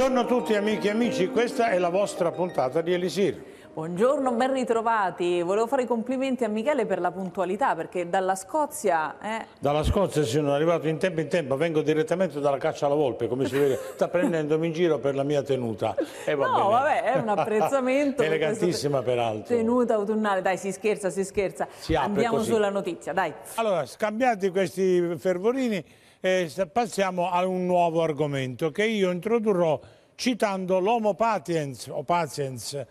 Buongiorno a tutti amiche e amici, questa è la vostra puntata di Elisir. Buongiorno, ben ritrovati. Volevo fare i complimenti a Michele per la puntualità, perché dalla Scozia... Eh... Dalla Scozia sono arrivato in tempo in tempo, vengo direttamente dalla caccia alla volpe, come si vede, sta prendendomi in giro per la mia tenuta. Eh, va no, bene. vabbè, è un apprezzamento. Elegantissima peraltro. Tenuta autunnale, dai, si scherza, si scherza. Si Andiamo così. sulla notizia, dai. Allora, scambiati questi fervorini eh, passiamo a un nuovo argomento che io introdurrò citando l'Homo Patiens, o Patiens,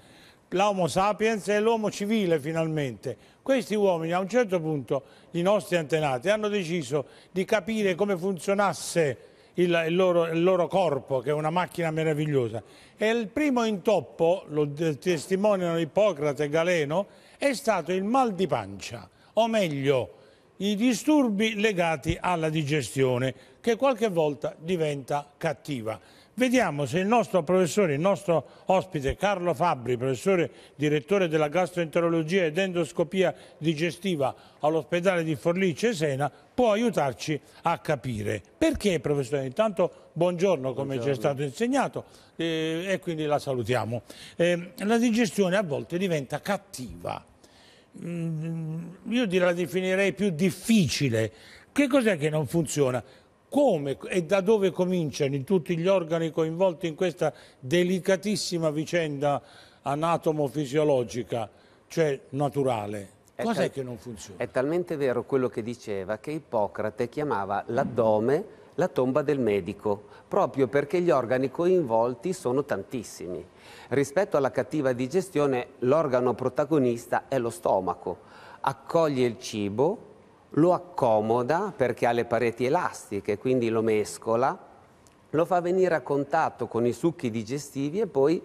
l'Homo Sapiens e l'uomo Civile finalmente. Questi uomini a un certo punto, i nostri antenati, hanno deciso di capire come funzionasse il, il, loro, il loro, corpo, che è una macchina meravigliosa. E il primo intoppo, lo testimoniano Ippocrate e Galeno, è stato il mal di pancia, o meglio i disturbi legati alla digestione, che qualche volta diventa cattiva. Vediamo se il nostro professore, il nostro ospite Carlo Fabbri, professore direttore della gastroenterologia ed endoscopia digestiva all'ospedale di Forlì Cesena, può aiutarci a capire. Perché, professore? Intanto buongiorno, come ci è stato insegnato, eh, e quindi la salutiamo. Eh, la digestione a volte diventa cattiva Mm, io la definirei più difficile. Che cos'è che non funziona? Come e da dove cominciano tutti gli organi coinvolti in questa delicatissima vicenda anatomo-fisiologica, cioè naturale? Cos'è che non funziona? È talmente vero quello che diceva che Ippocrate chiamava l'addome la tomba del medico, proprio perché gli organi coinvolti sono tantissimi. Rispetto alla cattiva digestione, l'organo protagonista è lo stomaco. Accoglie il cibo, lo accomoda perché ha le pareti elastiche, quindi lo mescola, lo fa venire a contatto con i succhi digestivi e poi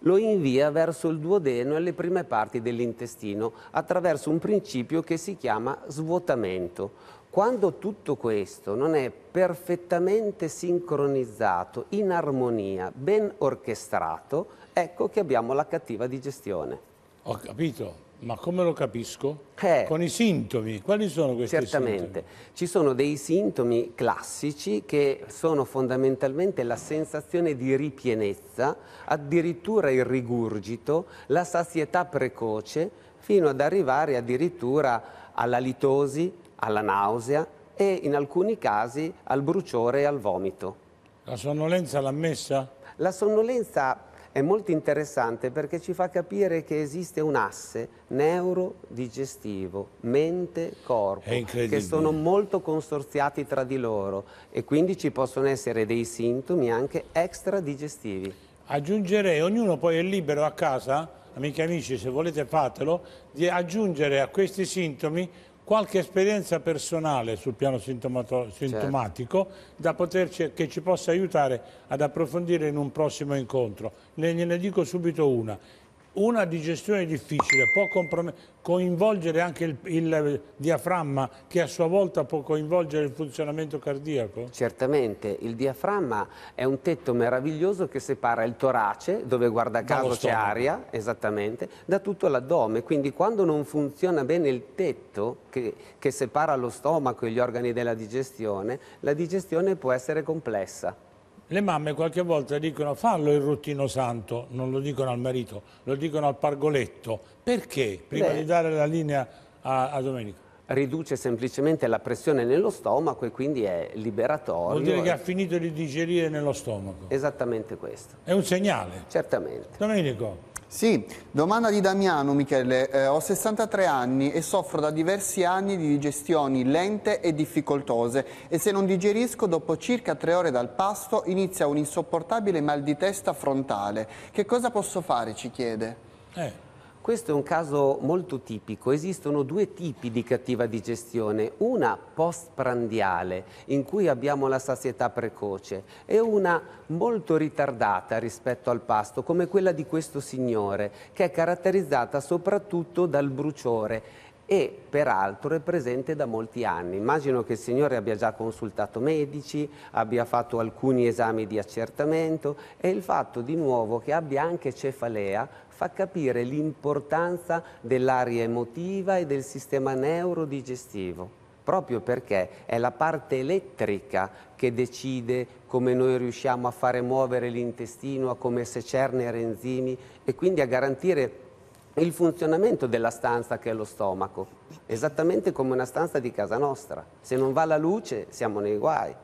lo invia verso il duodeno e le prime parti dell'intestino attraverso un principio che si chiama svuotamento. Quando tutto questo non è perfettamente sincronizzato, in armonia, ben orchestrato, ecco che abbiamo la cattiva digestione. Ho capito, ma come lo capisco? Eh, Con i sintomi, quali sono questi certamente. sintomi? Certamente, ci sono dei sintomi classici che sono fondamentalmente la sensazione di ripienezza, addirittura il rigurgito, la sazietà precoce, fino ad arrivare addirittura alla litosi, alla nausea e in alcuni casi al bruciore e al vomito. La sonnolenza l'ha messa? La sonnolenza è molto interessante perché ci fa capire che esiste un asse neurodigestivo, mente-corpo, che sono molto consorziati tra di loro e quindi ci possono essere dei sintomi anche extradigestivi. Aggiungerei, ognuno poi è libero a casa, amiche e amici se volete fatelo, di aggiungere a questi sintomi qualche esperienza personale sul piano certo. sintomatico certo. poterci, che ci possa aiutare ad approfondire in un prossimo incontro. Ne, ne dico subito una una digestione difficile può coinvolgere anche il, il, diaframma che a sua volta può coinvolgere il funzionamento cardiaco? Certamente, il diaframma è un tetto meraviglioso che separa il torace, dove guarda caso c'è aria, esattamente, da tutto l'addome, quindi quando non funziona bene il tetto che, che separa lo stomaco e gli organi della digestione, la digestione può essere complessa le mamme qualche volta dicono fallo il ruttino santo, non lo dicono al marito, lo dicono al pargoletto. Perché? Prima Beh. di dare la linea a, a Domenico riduce semplicemente la pressione nello stomaco e quindi è liberatorio. Vuol dire che ha finito di digerire nello stomaco. Esattamente questo. È un segnale. Certamente. Domenico, sì, domanda di Damiano Michele, eh, ho 63 anni e soffro da diversi anni di digestioni lente e difficoltose e se non digerisco dopo circa 3 ore dal pasto inizia un insopportabile mal di testa frontale. Che cosa posso fare? ci chiede. Eh. Questo è un caso molto tipico, esistono due tipi di cattiva digestione, una postprandiale in cui abbiamo la sazietà precoce e una molto ritardata rispetto al pasto come quella di questo signore che è caratterizzata soprattutto dal bruciore e peraltro è presente da molti anni. Immagino che il signore abbia già consultato medici, abbia fatto alcuni esami di accertamento e il fatto di nuovo che abbia anche cefalea fa capire l'importanza dell'aria emotiva e del sistema neurodigestivo proprio perché è la parte elettrica che decide come noi riusciamo a fare muovere l'intestino, a come secernere enzimi e quindi a garantire il funzionamento della stanza che è lo stomaco, esattamente come una stanza di casa nostra. Se non va la luce siamo nei guai.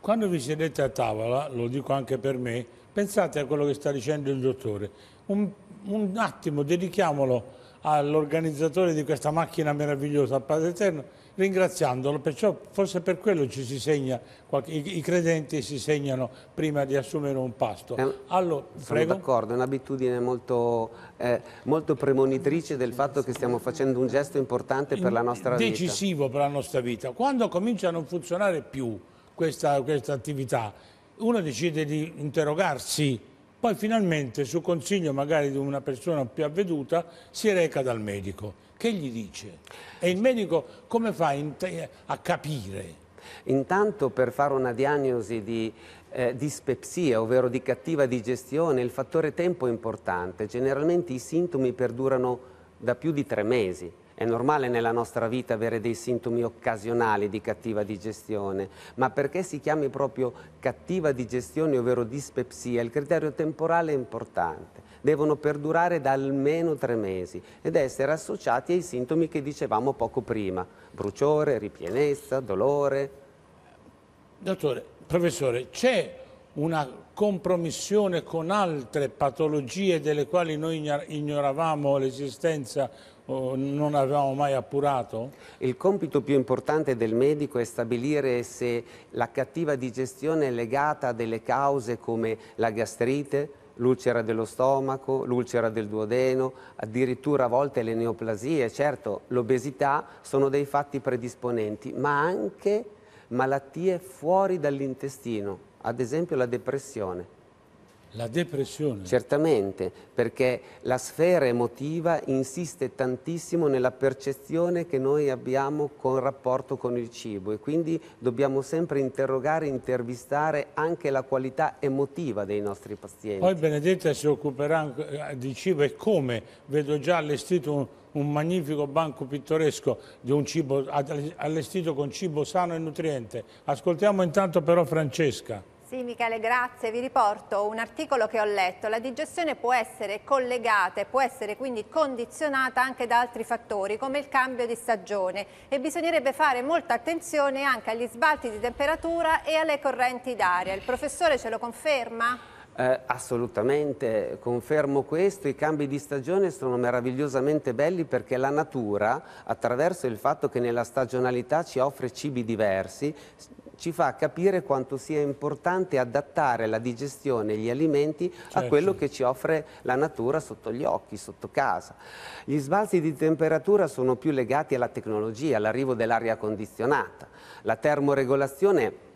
Quando vi sedete a tavola, lo dico anche per me, pensate a quello che sta dicendo il dottore. Un, un attimo dedichiamolo all'organizzatore di questa macchina meravigliosa, al Padre Eterno, ringraziandolo, perciò forse per quello ci si segna, qualche, i, i, credenti si segnano prima di assumere un pasto. Eh, allora, sono d'accordo, è un'abitudine molto, eh, molto, premonitrice del fatto che stiamo facendo un gesto importante per la nostra vita. Decisivo per la nostra vita. Quando comincia a non funzionare più questa, questa attività, uno decide di interrogarsi poi finalmente su consiglio magari di una persona più avveduta si reca dal medico. Che gli dice? E il medico come fa a capire? Intanto per fare una diagnosi di eh, dispepsia, ovvero di cattiva digestione, il fattore tempo è importante. Generalmente i sintomi perdurano da più di tre mesi. È normale nella nostra vita avere dei sintomi occasionali di cattiva digestione, ma perché si chiami proprio cattiva digestione, ovvero dispepsia, il criterio temporale è importante. Devono perdurare da almeno tre mesi ed essere associati ai sintomi che dicevamo poco prima, bruciore, ripienezza, dolore. Dottore, professore, c'è una compromissione con altre patologie delle quali noi ignoravamo l'esistenza o non avevamo mai appurato? Il compito più importante del medico è stabilire se la cattiva digestione è legata a delle cause come la gastrite, l'ulcera dello stomaco, l'ulcera del duodeno, addirittura a volte le neoplasie. Certo, l'obesità sono dei fatti predisponenti, ma anche malattie fuori dall'intestino ad esempio la depressione. La depressione? Certamente, perché la sfera emotiva insiste tantissimo nella percezione che noi abbiamo con rapporto con il cibo e quindi dobbiamo sempre interrogare, intervistare anche la qualità emotiva dei nostri pazienti. Poi Benedetta si occuperà eh, di cibo e come, vedo già allestito un, un magnifico banco pittoresco di un cibo allestito con cibo sano e nutriente. Ascoltiamo intanto però Francesca. Sì Michele, grazie. Vi riporto un articolo che ho letto. La digestione può essere collegata e può essere quindi condizionata anche da altri fattori come il cambio di stagione e bisognerebbe fare molta attenzione anche agli sbalti di temperatura e alle correnti d'aria. Il professore ce lo conferma? Eh, assolutamente, confermo questo, i cambi di stagione sono meravigliosamente belli perché la natura, attraverso il fatto che nella stagionalità ci offre cibi diversi, ci fa capire quanto sia importante adattare la digestione e gli alimenti certo. a quello che ci offre la natura sotto gli occhi, sotto casa. Gli sbalzi di temperatura sono più legati alla tecnologia, all'arrivo dell'aria condizionata. La termoregolazione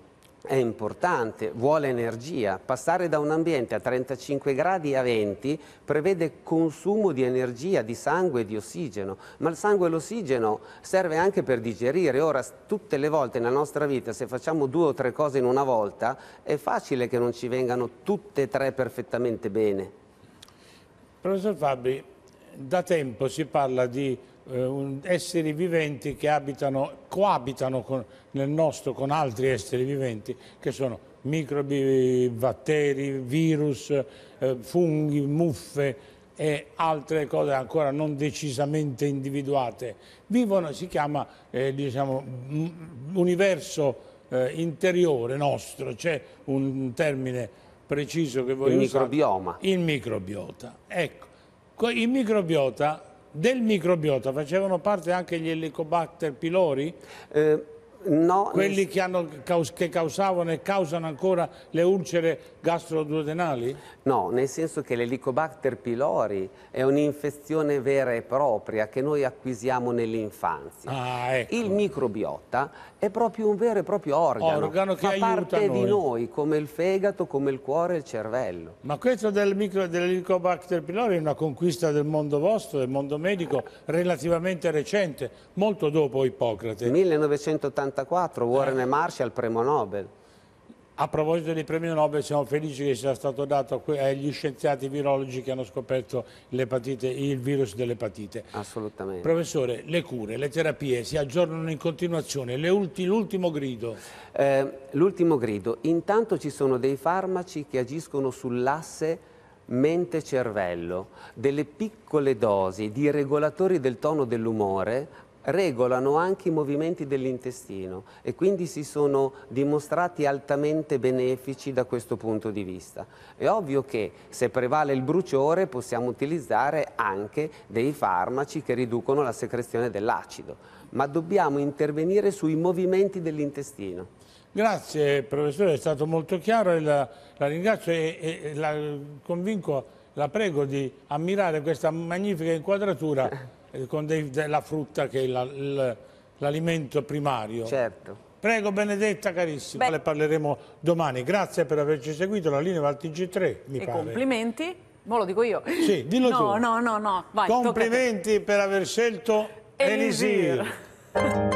è importante, vuole energia. Passare da un ambiente a 35 gradi a 20 prevede consumo di energia, di sangue e di ossigeno, ma il sangue e l'ossigeno serve anche per digerire. Ora, tutte le volte nella nostra vita, se facciamo due o tre cose in una volta, è facile che non ci vengano tutte e tre perfettamente bene. Professor Fabri, da tempo si parla di eh, esseri viventi che abitano, coabitano con, nel nostro con altri esseri viventi che sono microbi, batteri, virus, eh, funghi, muffe e altre cose ancora non decisamente individuate. Vivono, si chiama eh, diciamo, universo eh, interiore nostro, c'è un termine preciso che voglio il usare. Il microbioma. Il microbiota, ecco il microbiota, del microbiota facevano parte anche gli helicobacter pylori? Eh, No, Quelli che, hanno, che, causavano e causano ancora le ulcere gastroduodenali? No, nel senso che l'elicobacter pylori è un'infezione vera e propria che noi acquisiamo nell'infanzia. Ah, ecco. Il microbiota è proprio un vero e proprio organo, organo che fa parte noi. di noi, come il fegato, come il cuore e il cervello. Ma questo del micro, dell'helicobacter pylori è una conquista del mondo vostro, del mondo medico, relativamente recente, molto dopo Ippocrate. 1980 1984, Warren e Marshall, premio Nobel. A proposito dei premi Nobel, siamo felici che sia stato dato agli scienziati virologi che hanno scoperto il virus dell'epatite. Assolutamente. Professore, le cure, le terapie si aggiornano in continuazione. l'ultimo grido? Eh, l'ultimo grido. Intanto ci sono dei farmaci che agiscono sull'asse mente-cervello, delle piccole dosi di regolatori del tono dell'umore regolano anche i movimenti dell'intestino e quindi si sono dimostrati altamente benefici da questo punto di vista. È ovvio che se prevale il bruciore possiamo utilizzare anche dei farmaci che riducono la secrezione dell'acido, ma dobbiamo intervenire sui movimenti dell'intestino. Grazie professore, è stato molto chiaro e la, la ringrazio e, e la convinco, la prego di ammirare questa magnifica inquadratura Eh, con dei, della frutta che è l'alimento primario. Certo. Prego Benedetta carissima, Beh. le parleremo domani. Grazie per averci seguito, la linea va al TG3 mi e pare. complimenti, non lo dico io. Sì, dillo no, tu. No, no, no, Vai, Complimenti per aver scelto Elisir. Elisir.